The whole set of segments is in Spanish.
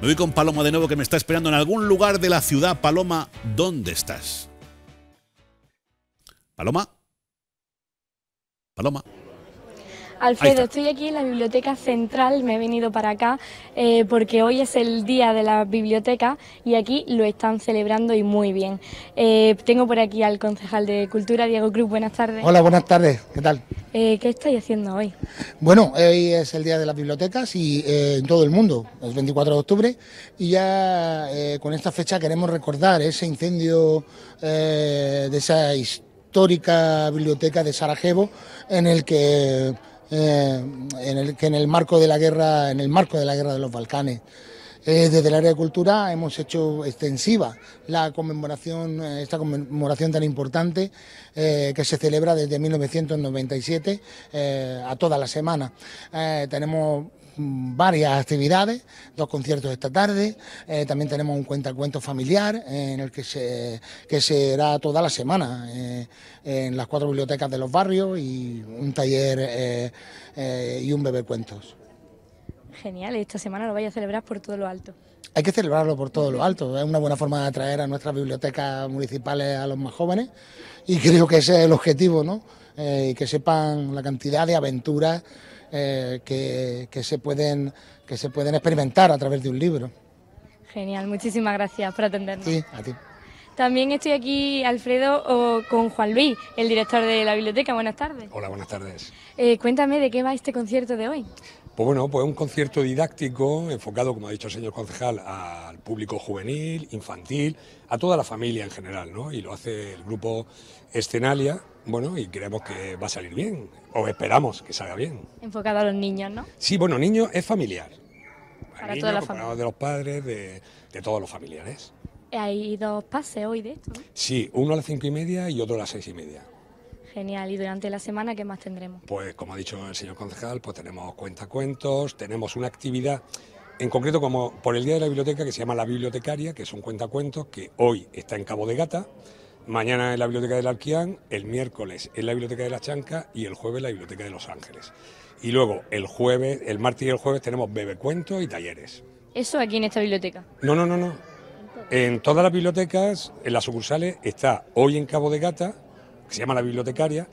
Me voy con Paloma de nuevo que me está esperando en algún lugar de la ciudad. Paloma, ¿dónde estás? Paloma. Paloma. Alfredo, estoy aquí en la Biblioteca Central, me he venido para acá eh, porque hoy es el Día de la Biblioteca y aquí lo están celebrando y muy bien. Eh, tengo por aquí al concejal de Cultura, Diego Cruz, buenas tardes. Hola, buenas tardes, ¿qué tal? Eh, ¿Qué estáis haciendo hoy? Bueno, hoy es el Día de las Bibliotecas y eh, en todo el mundo, el 24 de octubre, y ya eh, con esta fecha queremos recordar ese incendio de esa histórica biblioteca de Sarajevo en el que... en el que en el marco de la guerra en el marco de la guerra de los Balcanes eh, desde el área de cultura hemos hecho extensiva la conmemoración, eh, esta conmemoración tan importante eh, que se celebra desde 1997 a toda la semana. tenemos varias actividades, dos conciertos esta tarde, también tenemos un cuentacuentos familiar en el que se que será toda la semana en las cuatro bibliotecas de los barrios y un taller y un bebé cuentos. Genial, esta semana lo vais a celebrar por todo lo alto. Hay que celebrarlo por todo lo alto, es una buena forma de atraer a nuestras bibliotecas municipales a los más jóvenes y creo que ese es el objetivo, ¿no? Eh, que sepan la cantidad de aventuras eh, que, se pueden, que se pueden experimentar a través de un libro. Genial, muchísimas gracias por atendernos. Sí, a ti. También estoy aquí, Alfredo, con Juan Luis, el director de la biblioteca. Buenas tardes. Hola, buenas tardes. Eh, cuéntame de qué va este concierto de hoy. Pues bueno, pues un concierto didáctico enfocado, como ha dicho el señor concejal, al público juvenil, infantil, a toda la familia en general, ¿no? Y lo hace el grupo Escenalia, bueno, y creemos que va a salir bien, o esperamos que salga bien. Enfocado a los niños, ¿no? Sí, bueno, niños es familiar. Para, toda la familia. De los padres, de, todos los familiares. Hay dos pases hoy de esto, Sí, uno a las cinco y media y otro a las seis y media. Genial, ¿y durante la semana qué más tendremos? Pues como ha dicho el señor concejal, pues tenemos cuentacuentos, tenemos una actividad en concreto como por el Día de la Biblioteca que se llama La Bibliotecaria, que es un cuentacuentos que hoy está en Cabo de Gata, mañana en la Biblioteca del Arquián, el miércoles en la Biblioteca de la Chanca y el jueves en la Biblioteca de Los Ángeles. Y luego el jueves, el martes y el jueves tenemos bebecuentos y talleres. ¿Eso aquí en esta biblioteca? No, no, no, no. En todas las bibliotecas, en las sucursales, está hoy en Cabo de Gata, que se llama La Bibliotecaria.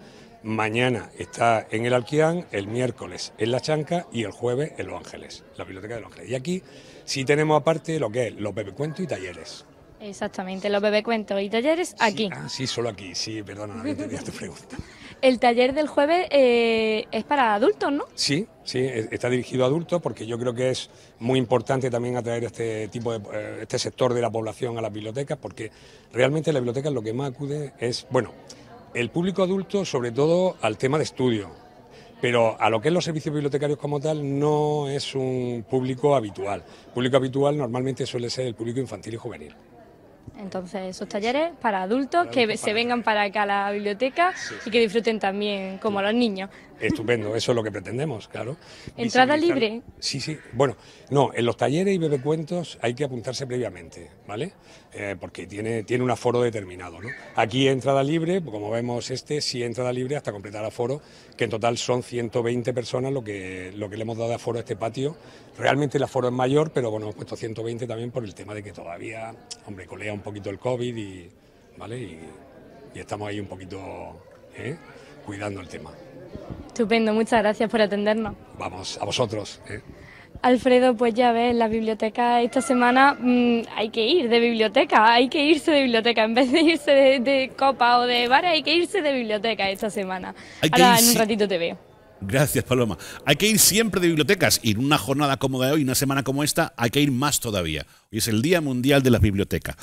Mañana está en el Alquián, el miércoles en La Chanca y el jueves en Los Ángeles, la Biblioteca de Los Ángeles. Y aquí sí tenemos aparte lo que es los bebecuentos y talleres. Exactamente, los bebecuentos y talleres aquí. Ah, sí, solo aquí, sí, perdona, no entendía tu pregunta. El taller del jueves eh, es para adultos, ¿no? Sí, sí, está dirigido a adultos porque yo creo que es muy importante también atraer este tipo de, eh, este sector de la población a las bibliotecas porque realmente la biblioteca lo que más acude es, bueno, el público adulto sobre todo al tema de estudio, pero a lo que es los servicios bibliotecarios como tal no es un público habitual. público habitual normalmente suele ser el público infantil y juvenil. Entonces, esos talleres para adultos, que se vengan para acá a la biblioteca y que disfruten también, como los niños. Estupendo, eso es lo que pretendemos, claro. ¿Entrada libre? Sí, sí. Bueno, no, en los talleres y bebecuentos hay que apuntarse previamente, ¿vale? Eh, porque tiene, tiene un aforo determinado, ¿no? Aquí entrada libre, como vemos este, sí entrada libre hasta completar aforo, que en total son 120 personas lo que, lo que le hemos dado de aforo a este patio. Realmente el aforo es mayor, pero bueno, hemos puesto 120 también por el tema de que todavía, hombre, colea un poquito el COVID y, ¿vale? Y, y estamos ahí un poquito ¿eh? cuidando el tema. Estupendo, muchas gracias por atendernos. Vamos, a vosotros. ¿eh? Alfredo, pues ya ves, la biblioteca esta semana mm, hay que ir de biblioteca, hay que irse de biblioteca. En vez de irse de, copa o de bar, hay que irse de biblioteca esta semana. Ahora en un ratito te veo. Gracias, Paloma. Hay que ir siempre de bibliotecas y en una jornada como de hoy, una semana como esta, hay que ir más todavía. Hoy es el Día Mundial de las Bibliotecas.